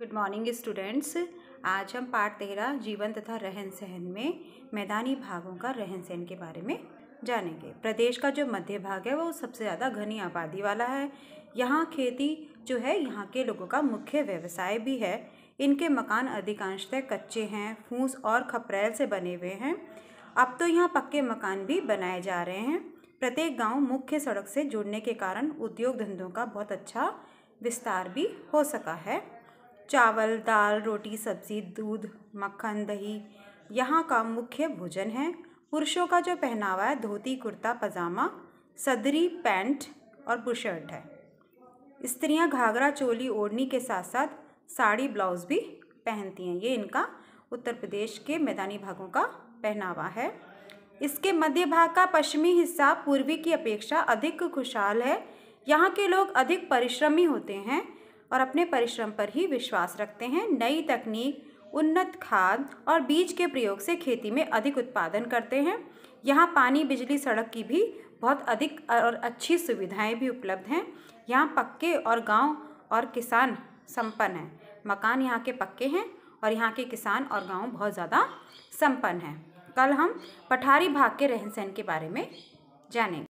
good morning students आज हम part तेरह जीवन तथा रहन सहन में मैदानी भागों का रहन सहन के बारे में जानेंगे प्रदेश का जो मध्य भाग है वो सबसे ज़्यादा घनी आबादी वाला है यहाँ खेती जो है यहाँ के लोगों का मुख्य व्यवसाय भी है इनके मकान अधिकांशतः कच्चे हैं फूस और खपरेल से बने हुए हैं अब तो यहाँ पक्के मकान भी बनाए जा रहे हैं प्रत्येक गांव मुख्य सड़क से जुड़ने के कारण उद्योग धंधों का बहुत अच्छा विस्तार भी हो सका है चावल दाल रोटी सब्ज़ी दूध मक्खन दही यहाँ का मुख्य भोजन है पुरुषों का जो पहनावा है धोती कुर्ता पजामा सदरी पैंट और बुशर्ट है स्त्रियाँ घाघरा चोली ओढ़नी के साथ साथ साड़ी ब्लाउज़ भी पहनती हैं ये इनका उत्तर प्रदेश के मैदानी भागों का पहनावा है इसके मध्य भाग का पश्चिमी हिस्सा पूर्वी की अपेक्षा अधिक खुशहाल है यहाँ के लोग अधिक परिश्रमी होते हैं और अपने परिश्रम पर ही विश्वास रखते हैं नई तकनीक उन्नत खाद और बीज के प्रयोग से खेती में अधिक उत्पादन करते हैं यहाँ पानी बिजली सड़क की भी बहुत अधिक और अच्छी सुविधाएं भी उपलब्ध हैं यहाँ पक्के और गांव और किसान संपन्न हैं मकान यहाँ के पक्के हैं और यहाँ के किसान और गांव बहुत ज़्यादा संपन्न हैं कल हम पठारी भाग के रहन सहन के बारे में जानेंगे